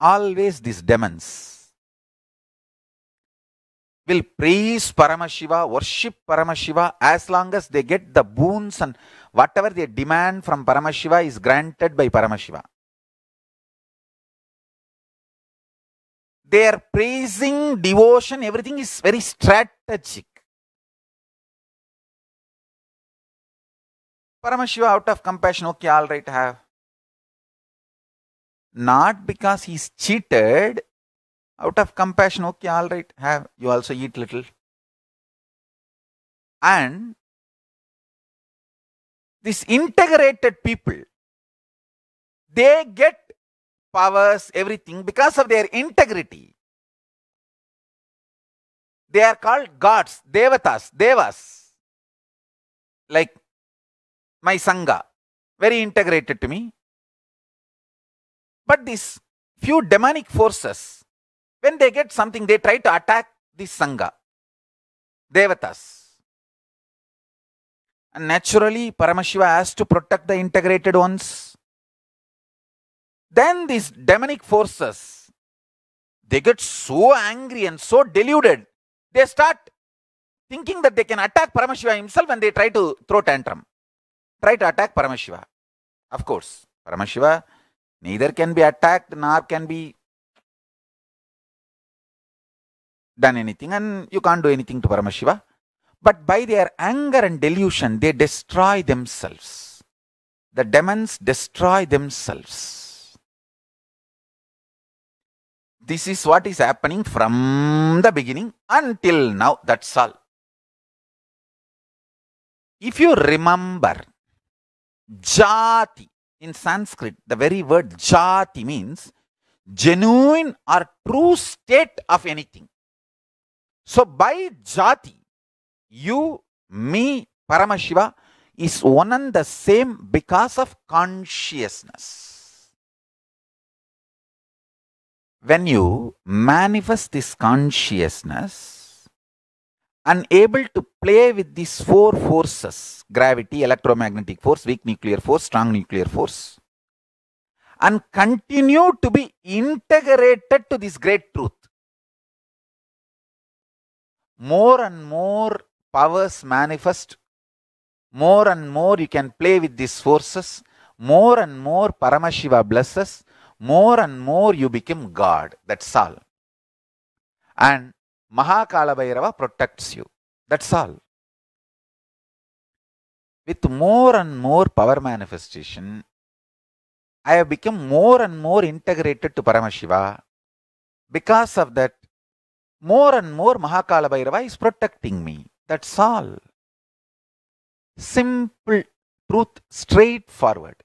always these demons will praise Paramashiva, worship Paramashiva as long as they get the boons and whatever they demand from Paramashiva is granted by Paramashiva. They are praising, devotion, everything is very strategic. Paramashiva out of compassion, okay, all right, have not because he's cheated out of compassion okay all right have you also eat little and these integrated people they get powers everything because of their integrity they are called gods devatas devas like my sangha very integrated to me but these few demonic forces, when they get something, they try to attack the Sangha, Devatas. And naturally, Paramashiva has to protect the integrated ones. Then these demonic forces, they get so angry and so deluded, they start thinking that they can attack Paramashiva himself and they try to throw tantrum. Try to attack Paramashiva. Of course, Paramashiva neither can be attacked nor can be done anything and you can't do anything to Paramashiva. But by their anger and delusion, they destroy themselves. The demons destroy themselves. This is what is happening from the beginning until now. That's all. If you remember, Jati, in Sanskrit, the very word jati means genuine or true state of anything. So by jati, you, me, Paramashiva is one and the same because of consciousness. When you manifest this consciousness, unable to play with these four forces gravity, electromagnetic force, weak nuclear force, strong nuclear force and continue to be integrated to this great truth. More and more powers manifest, more and more you can play with these forces, more and more Paramashiva blesses, more and more you become God. That's all. And Mahakala protects you. That's all. With more and more power manifestation, I have become more and more integrated to Paramashiva. Because of that, more and more Mahakala Bhairava is protecting me. That's all. Simple truth, straightforward.